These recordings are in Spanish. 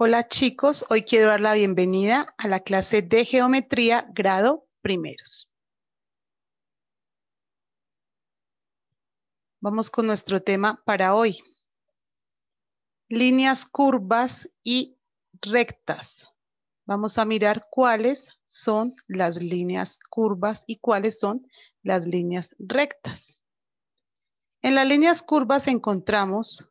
Hola chicos, hoy quiero dar la bienvenida a la clase de geometría grado primeros. Vamos con nuestro tema para hoy. Líneas curvas y rectas. Vamos a mirar cuáles son las líneas curvas y cuáles son las líneas rectas. En las líneas curvas encontramos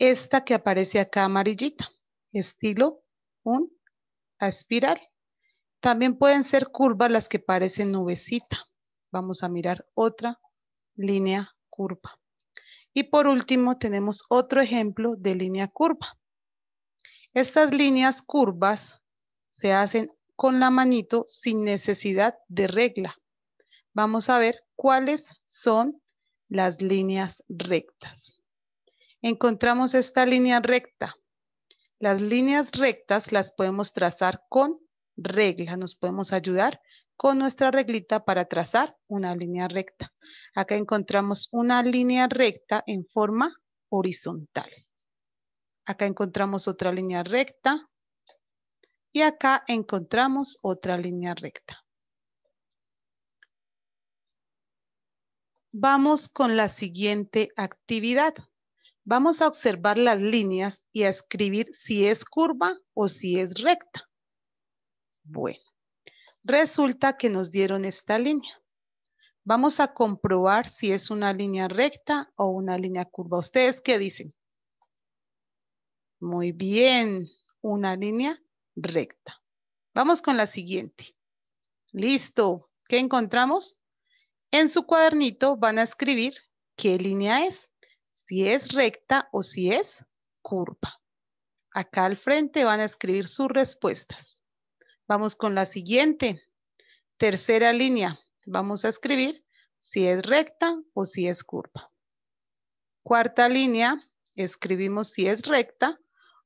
esta que aparece acá amarillita estilo un a espiral. También pueden ser curvas las que parecen nubecita. Vamos a mirar otra línea curva. Y por último tenemos otro ejemplo de línea curva. Estas líneas curvas se hacen con la manito sin necesidad de regla. Vamos a ver cuáles son las líneas rectas. Encontramos esta línea recta las líneas rectas las podemos trazar con regla. Nos podemos ayudar con nuestra reglita para trazar una línea recta. Acá encontramos una línea recta en forma horizontal. Acá encontramos otra línea recta. Y acá encontramos otra línea recta. Vamos con la siguiente actividad. Vamos a observar las líneas y a escribir si es curva o si es recta. Bueno, resulta que nos dieron esta línea. Vamos a comprobar si es una línea recta o una línea curva. ¿Ustedes qué dicen? Muy bien, una línea recta. Vamos con la siguiente. Listo. ¿Qué encontramos? En su cuadernito van a escribir qué línea es si es recta o si es curva. Acá al frente van a escribir sus respuestas. Vamos con la siguiente. Tercera línea. Vamos a escribir si es recta o si es curva. Cuarta línea. Escribimos si es recta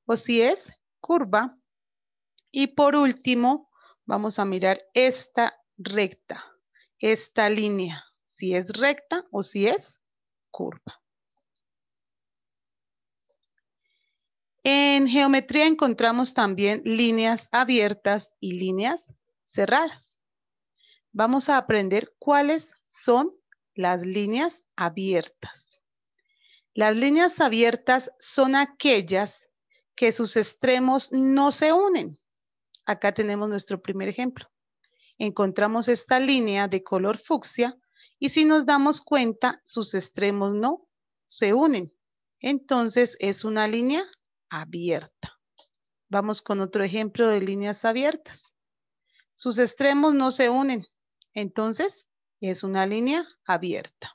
o si es curva. Y por último, vamos a mirar esta recta, esta línea, si es recta o si es curva. En geometría encontramos también líneas abiertas y líneas cerradas. Vamos a aprender cuáles son las líneas abiertas. Las líneas abiertas son aquellas que sus extremos no se unen. Acá tenemos nuestro primer ejemplo. Encontramos esta línea de color fucsia y si nos damos cuenta, sus extremos no se unen. Entonces es una línea abierta. Vamos con otro ejemplo de líneas abiertas. Sus extremos no se unen, entonces es una línea abierta.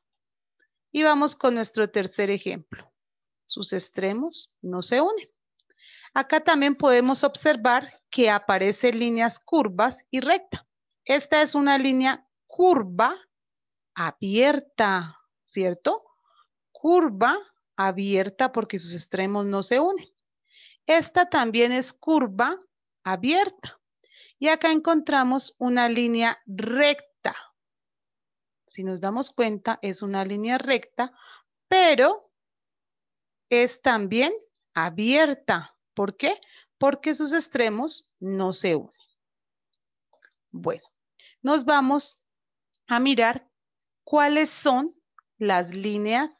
Y vamos con nuestro tercer ejemplo. Sus extremos no se unen. Acá también podemos observar que aparecen líneas curvas y recta. Esta es una línea curva abierta, ¿cierto? Curva abierta porque sus extremos no se unen. Esta también es curva abierta. Y acá encontramos una línea recta. Si nos damos cuenta, es una línea recta, pero es también abierta. ¿Por qué? Porque sus extremos no se unen. Bueno, nos vamos a mirar cuáles son las líneas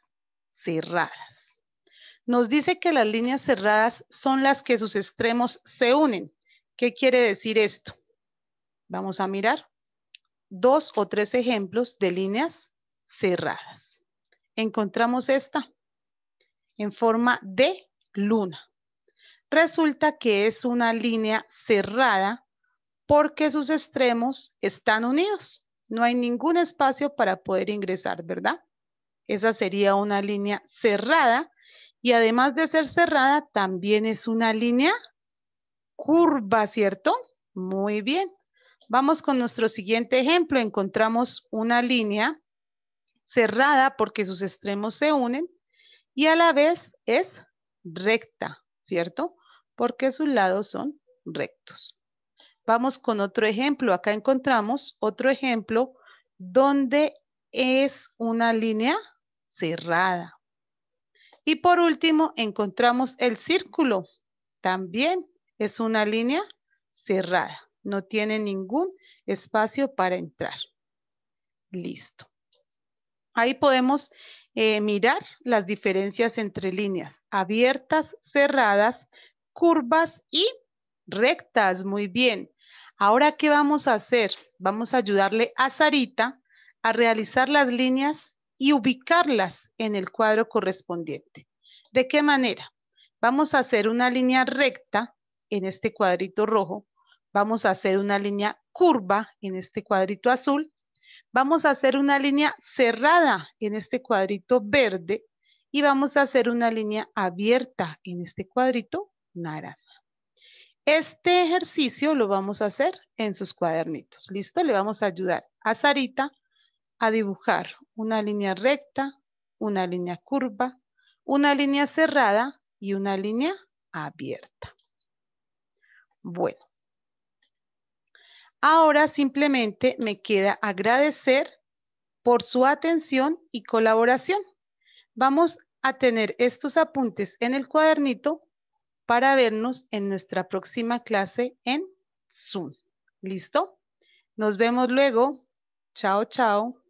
cerradas. Nos dice que las líneas cerradas son las que sus extremos se unen. ¿Qué quiere decir esto? Vamos a mirar dos o tres ejemplos de líneas cerradas. Encontramos esta en forma de luna. Resulta que es una línea cerrada porque sus extremos están unidos. No hay ningún espacio para poder ingresar, ¿verdad? Esa sería una línea cerrada y además de ser cerrada, también es una línea curva, ¿cierto? Muy bien. Vamos con nuestro siguiente ejemplo. Encontramos una línea cerrada porque sus extremos se unen y a la vez es recta, ¿cierto? Porque sus lados son rectos. Vamos con otro ejemplo. Acá encontramos otro ejemplo donde es una línea cerrada. Y por último, encontramos el círculo. También es una línea cerrada. No tiene ningún espacio para entrar. Listo. Ahí podemos eh, mirar las diferencias entre líneas abiertas, cerradas, curvas y rectas. Muy bien. Ahora, ¿qué vamos a hacer? Vamos a ayudarle a Sarita a realizar las líneas y ubicarlas en el cuadro correspondiente. ¿De qué manera? Vamos a hacer una línea recta en este cuadrito rojo, vamos a hacer una línea curva en este cuadrito azul, vamos a hacer una línea cerrada en este cuadrito verde y vamos a hacer una línea abierta en este cuadrito naranja. Este ejercicio lo vamos a hacer en sus cuadernitos. ¿Listo? Le vamos a ayudar a Sarita a dibujar una línea recta una línea curva, una línea cerrada y una línea abierta. Bueno, ahora simplemente me queda agradecer por su atención y colaboración. Vamos a tener estos apuntes en el cuadernito para vernos en nuestra próxima clase en Zoom. ¿Listo? Nos vemos luego. Chao, chao.